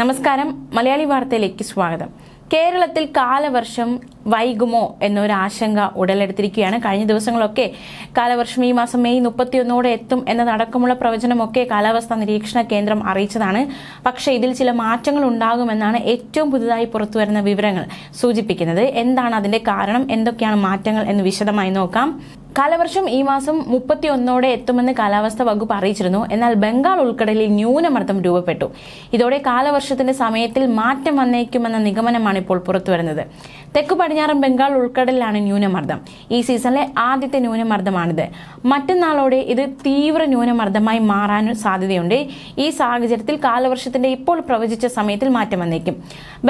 നമസ്കാരം മലയാളി വാർത്തയിലേക്ക് സ്വാഗതം കേരളത്തിൽ കാലവർഷം വൈകുമോ എന്നൊരാശങ്ക ഉടലെടുത്തിരിക്കുകയാണ് കഴിഞ്ഞ ദിവസങ്ങളൊക്കെ കാലവർഷം ഈ മാസം മെയ് മുപ്പത്തിയൊന്നോടെ എത്തും എന്നതടക്കമുള്ള പ്രവചനമൊക്കെ കാലാവസ്ഥാ നിരീക്ഷണ കേന്ദ്രം അറിയിച്ചതാണ് പക്ഷേ ഇതിൽ ചില മാറ്റങ്ങൾ ഉണ്ടാകുമെന്നാണ് ഏറ്റവും പുതുതായി പുറത്തുവരുന്ന വിവരങ്ങൾ സൂചിപ്പിക്കുന്നത് എന്താണ് അതിന്റെ കാരണം എന്തൊക്കെയാണ് മാറ്റങ്ങൾ എന്ന് വിശദമായി നോക്കാം കാലവർഷം ഈ മാസം മുപ്പത്തിയൊന്നോടെ എത്തുമെന്ന് കാലാവസ്ഥ വകുപ്പ് അറിയിച്ചിരുന്നു എന്നാൽ ബംഗാൾ ഉൾക്കടലിൽ ന്യൂനമർദ്ദം രൂപപ്പെട്ടു ഇതോടെ കാലവർഷത്തിന്റെ സമയത്തിൽ മാറ്റം വന്നേക്കുമെന്ന നിഗമനമാണ് ഇപ്പോൾ പുറത്തുവരുന്നത് തെക്ക് പടിഞ്ഞാറൻ ബംഗാൾ ഉൾക്കടലിലാണ് ന്യൂനമർദ്ദം ഈ സീസണിലെ ആദ്യത്തെ ന്യൂനമർദ്ദമാണിത് മറ്റന്നാളോടെ ഇത് തീവ്ര ന്യൂനമർദ്ദമായി മാറാനും സാധ്യതയുണ്ട് ഈ സാഹചര്യത്തിൽ കാലവർഷത്തിന്റെ ഇപ്പോൾ പ്രവചിച്ച സമയത്തിൽ മാറ്റം വന്നേക്കും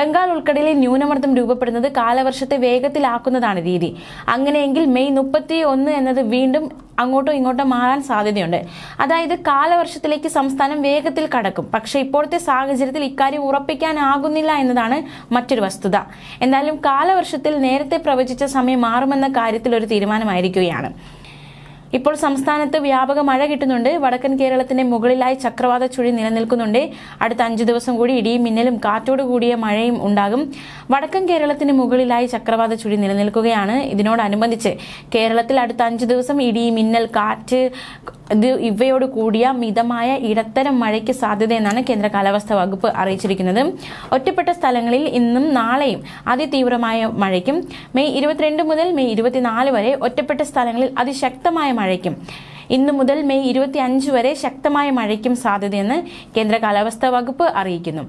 ബംഗാൾ ഉൾക്കടലിൽ ന്യൂനമർദ്ദം രൂപപ്പെടുന്നത് കാലവർഷത്തെ വേഗത്തിലാക്കുന്നതാണ് രീതി അങ്ങനെയെങ്കിൽ മെയ് മുപ്പത്തി ഒന്ന് എന്നത് വീണ്ടും അങ്ങോട്ടോ ഇങ്ങോട്ടോ മാറാൻ സാധ്യതയുണ്ട് അതായത് കാലവർഷത്തിലേക്ക് സംസ്ഥാനം വേഗത്തിൽ കടക്കും പക്ഷേ ഇപ്പോഴത്തെ സാഹചര്യത്തിൽ ഇക്കാര്യം ഉറപ്പിക്കാനാകുന്നില്ല എന്നതാണ് മറ്റൊരു വസ്തുത എന്തായാലും കാലവർഷത്തിൽ നേരത്തെ പ്രവചിച്ച സമയം മാറുമെന്ന കാര്യത്തിൽ ഒരു തീരുമാനമായിരിക്കുകയാണ് ഇപ്പോൾ സംസ്ഥാനത്ത് വ്യാപക മഴ കിട്ടുന്നുണ്ട് വടക്കൻ കേരളത്തിന്റെ മുകളിലായി ചക്രവാത ചുഴി നിലനിൽക്കുന്നുണ്ട് അടുത്ത അഞ്ചു ദിവസം കൂടി ഇടിയും മിന്നലും കാറ്റോട് കൂടിയ മഴയും ഉണ്ടാകും വടക്കൻ കേരളത്തിന് മുകളിലായി ചക്രവാത ചുഴി നിലനിൽക്കുകയാണ് ഇതിനോടനുബന്ധിച്ച് കേരളത്തിൽ അടുത്ത അഞ്ചു ദിവസം ഇടി മിന്നൽ കാറ്റ് ഇത് ഇവയോട് കൂടിയ മിതമായ ഇടത്തരം മഴയ്ക്ക് സാധ്യതയെന്നാണ് കേന്ദ്ര കാലാവസ്ഥാ വകുപ്പ് അറിയിച്ചിരിക്കുന്നത് ഒറ്റപ്പെട്ട സ്ഥലങ്ങളിൽ ഇന്നും നാളെയും അതിതീവ്രമായ മഴയ്ക്കും മെയ് ഇരുപത്തിരണ്ട് മുതൽ മെയ് ഇരുപത്തിനാല് വരെ ഒറ്റപ്പെട്ട സ്ഥലങ്ങളിൽ അതിശക്തമായ മഴയ്ക്കും ഇന്നു മുതൽ മെയ് ഇരുപത്തി വരെ ശക്തമായ മഴയ്ക്കും സാധ്യതയെന്ന് കേന്ദ്ര കാലാവസ്ഥാ വകുപ്പ് അറിയിക്കുന്നു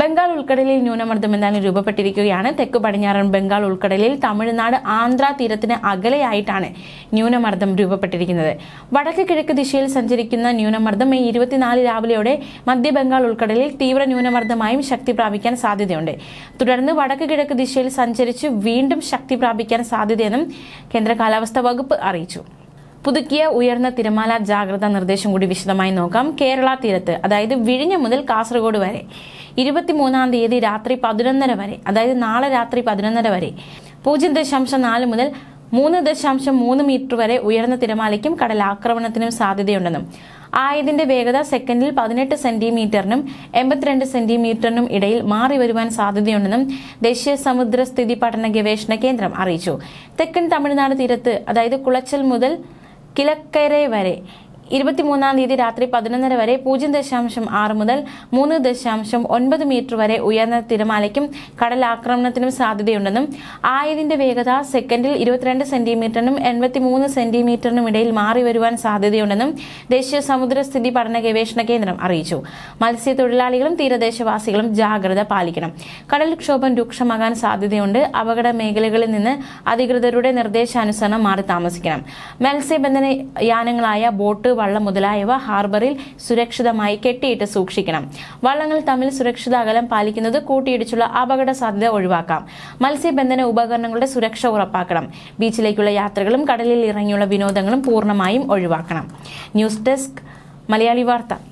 ബംഗാൾ ഉൾക്കടലിൽ ന്യൂനമർദ്ദം എന്നാലും രൂപപ്പെട്ടിരിക്കുകയാണ് തെക്ക് പടിഞ്ഞാറൻ ബംഗാൾ ഉൾക്കടലിൽ തമിഴ്നാട് ആന്ധ്ര തീരത്തിന് അകലെയായിട്ടാണ് ന്യൂനമർദ്ദം രൂപപ്പെട്ടിരിക്കുന്നത് വടക്ക് കിഴക്ക് ദിശയിൽ സഞ്ചരിക്കുന്ന ന്യൂനമർദ്ദം മെയ് ഇരുപത്തിനാല് രാവിലെയോടെ മധ്യ ബംഗാൾ ഉൾക്കടലിൽ തീവ്ര ന്യൂനമർദ്ദമായും ശക്തി പ്രാപിക്കാൻ സാധ്യതയുണ്ട് തുടർന്ന് വടക്ക് കിഴക്ക് ദിശയിൽ സഞ്ചരിച്ച് വീണ്ടും ശക്തി പ്രാപിക്കാൻ സാധ്യതയെന്നും കേന്ദ്ര കാലാവസ്ഥാ വകുപ്പ് അറിയിച്ചു പുതുക്കിയ ഉയർന്ന തിരമാല ജാഗ്രതാ നിർദ്ദേശം കൂടി വിശദമായി നോക്കാം കേരള തീരത്ത് അതായത് വിഴിഞ്ഞം മുതൽ കാസർഗോഡ് വരെ ഇരുപത്തിമൂന്നാം തീയതി രാത്രി പതിനൊന്നര വരെ അതായത് നാളെ രാത്രി പതിനൊന്നര വരെ പൂജ്യം ദശാംശം നാല് മുതൽ മൂന്ന് ദശാംശം മൂന്ന് മീറ്റർ വരെ ഉയർന്ന തിരമാലയ്ക്കും ആക്രമണത്തിനും സാധ്യതയുണ്ടെന്നും ആയതിന്റെ വേഗത സെക്കൻഡിൽ പതിനെട്ട് സെന്റിമീറ്ററിനും എൺപത്തിരണ്ട് സെന്റിമീറ്ററിനും ഇടയിൽ മാറി വരുവാൻ സാധ്യതയുണ്ടെന്നും ദേശീയ സമുദ്ര സ്ഥിതി പഠന ഗവേഷണ കേന്ദ്രം അറിയിച്ചു തെക്കൻ തമിഴ്നാട് തീരത്ത് അതായത് കുളച്ചൽ മുതൽ കിലക്കരെ വരെ ഇരുപത്തിമൂന്നാം തീയതി രാത്രി പതിനൊന്നര വരെ പൂജ്യം ദശാംശം ആറ് മുതൽ മൂന്ന് ദശാംശം ഒൻപത് മീറ്റർ വരെ ഉയർന്ന തിരമാലയ്ക്കും കടൽ ആക്രമണത്തിനും സാധ്യതയുണ്ടെന്നും ആയതിന്റെ വേഗത സെക്കൻഡിൽ ഇരുപത്തിരണ്ട് സെന്റിമീറ്ററിനും എൺപത്തിമൂന്ന് സെന്റിമീറ്ററിനും ഇടയിൽ മാറി വരുവാൻ സാധ്യതയുണ്ടെന്നും ദേശീയ സമുദ്രസ്ഥിതി പഠന ഗവേഷണ കേന്ദ്രം അറിയിച്ചു മത്സ്യത്തൊഴിലാളികളും തീരദേശവാസികളും ജാഗ്രത പാലിക്കണം കടൽക്ഷോഭം രൂക്ഷമാകാൻ സാധ്യതയുണ്ട് അപകട മേഖലകളിൽ നിന്ന് അധികൃതരുടെ നിർദ്ദേശാനുസരണം മാറി താമസിക്കണം മത്സ്യബന്ധന യാനങ്ങളായ ബോട്ട് വള്ളം മുതലായവ ഹാർബറിൽ സുരക്ഷിതമായി കെട്ടിയിട്ട് സൂക്ഷിക്കണം വള്ളങ്ങൾ തമ്മിൽ സുരക്ഷിത അകലം പാലിക്കുന്നത് കൂട്ടിയിടിച്ചുള്ള അപകട സാധ്യത ഒഴിവാക്കാം മത്സ്യബന്ധന ഉപകരണങ്ങളുടെ സുരക്ഷ ഉറപ്പാക്കണം ബീച്ചിലേക്കുള്ള യാത്രകളും കടലിൽ ഇറങ്ങിയുള്ള വിനോദങ്ങളും പൂർണ്ണമായും ഒഴിവാക്കണം ന്യൂസ് ഡെസ്ക് മലയാളി വാർത്ത